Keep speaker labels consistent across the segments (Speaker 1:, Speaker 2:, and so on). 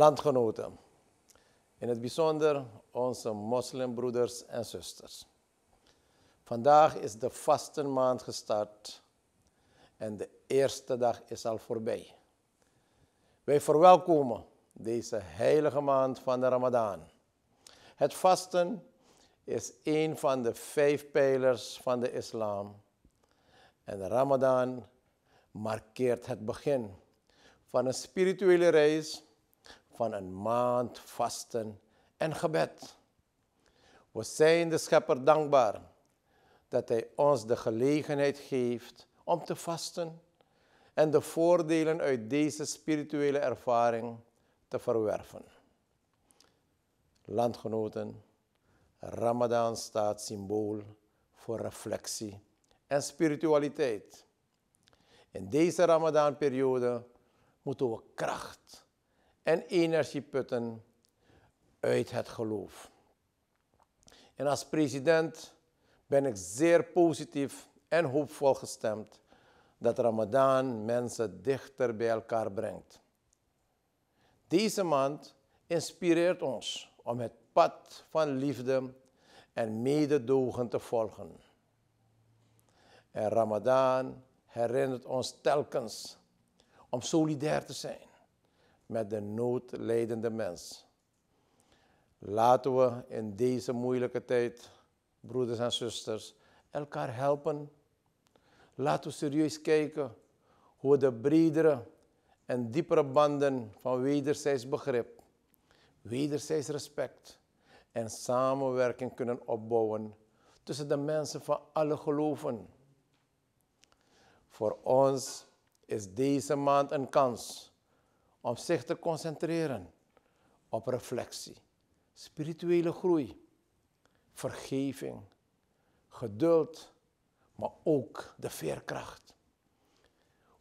Speaker 1: landgenoten. In het bijzonder onze moslimbroeders en zusters. Vandaag is de vastenmaand gestart en de eerste dag is al voorbij. Wij verwelkomen deze heilige maand van de Ramadan. Het vasten is een van de vijf pijlers van de islam. En de Ramadan markeert het begin van een spirituele reis van een maand vasten en gebed. We zijn de Schepper dankbaar dat Hij ons de gelegenheid geeft om te vasten en de voordelen uit deze spirituele ervaring te verwerven. Landgenoten, Ramadan staat symbool voor reflectie en spiritualiteit. In deze Ramadanperiode moeten we kracht en energie putten uit het geloof. En als president ben ik zeer positief en hoopvol gestemd dat Ramadan mensen dichter bij elkaar brengt. Deze maand inspireert ons om het pad van liefde en mededogen te volgen. En Ramadan herinnert ons telkens om solidair te zijn met de noodlijdende mens. Laten we in deze moeilijke tijd, broeders en zusters, elkaar helpen. Laten we serieus kijken hoe de bredere en diepere banden van wederzijds begrip, wederzijds respect en samenwerking kunnen opbouwen tussen de mensen van alle geloven. Voor ons is deze maand een kans om zich te concentreren op reflectie, spirituele groei, vergeving, geduld, maar ook de veerkracht.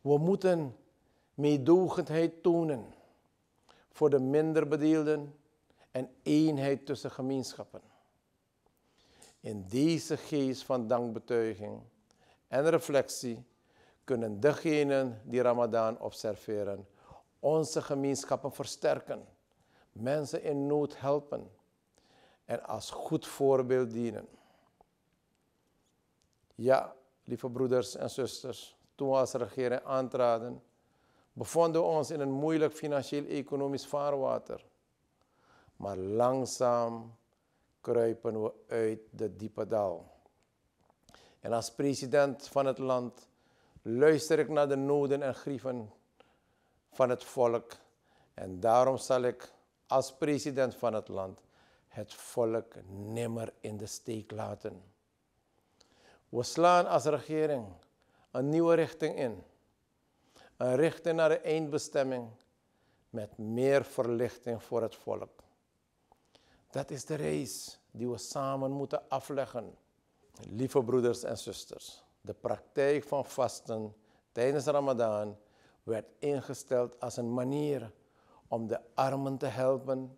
Speaker 1: We moeten meedogendheid tonen voor de minder bedeelden en eenheid tussen gemeenschappen. In deze geest van dankbetuiging en reflectie kunnen degenen die Ramadan observeren onze gemeenschappen versterken. Mensen in nood helpen. En als goed voorbeeld dienen. Ja, lieve broeders en zusters, toen we als regering aantraden, bevonden we ons in een moeilijk financieel-economisch vaarwater. Maar langzaam kruipen we uit de diepe dal. En als president van het land luister ik naar de noden en grieven van het volk. En daarom zal ik als president van het land het volk nimmer in de steek laten. We slaan als regering een nieuwe richting in. Een richting naar de eindbestemming met meer verlichting voor het volk. Dat is de race die we samen moeten afleggen. Lieve broeders en zusters, de praktijk van vasten tijdens Ramadan werd ingesteld als een manier om de armen te helpen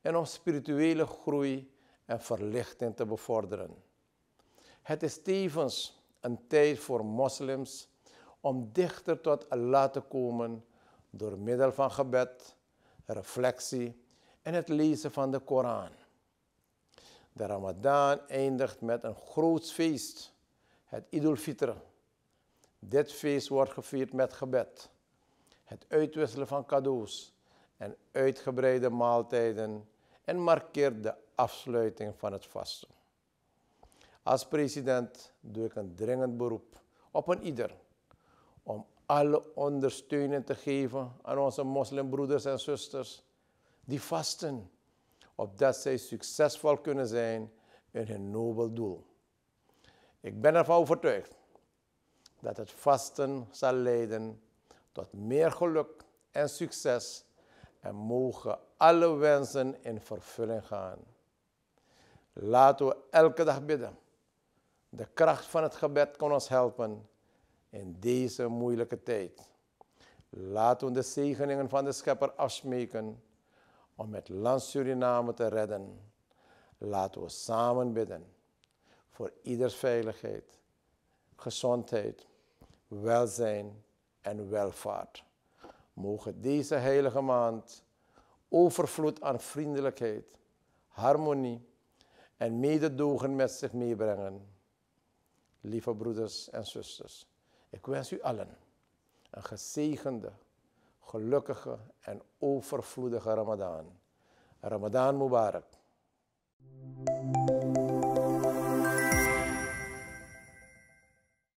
Speaker 1: en om spirituele groei en verlichting te bevorderen. Het is tevens een tijd voor moslims om dichter tot Allah te komen door middel van gebed, reflectie en het lezen van de Koran. De Ramadan eindigt met een groot feest, het Idul Fitr. Dit feest wordt gevierd met gebed, het uitwisselen van cadeaus en uitgebreide maaltijden en markeert de afsluiting van het vasten. Als president doe ik een dringend beroep op een ieder om alle ondersteuning te geven aan onze moslimbroeders en zusters die vasten, opdat zij succesvol kunnen zijn in hun nobel doel. Ik ben ervan overtuigd dat het vasten zal leiden tot meer geluk en succes en mogen alle wensen in vervulling gaan. Laten we elke dag bidden. De kracht van het gebed kan ons helpen in deze moeilijke tijd. Laten we de zegeningen van de Schepper afsmeken om het land Suriname te redden. Laten we samen bidden voor ieders veiligheid, gezondheid, welzijn en welvaart. Mogen deze heilige maand overvloed aan vriendelijkheid, harmonie en mededogen met zich meebrengen. Lieve broeders en zusters, ik wens u allen een gezegende, gelukkige en overvloedige Ramadan. Ramadan Mubarak.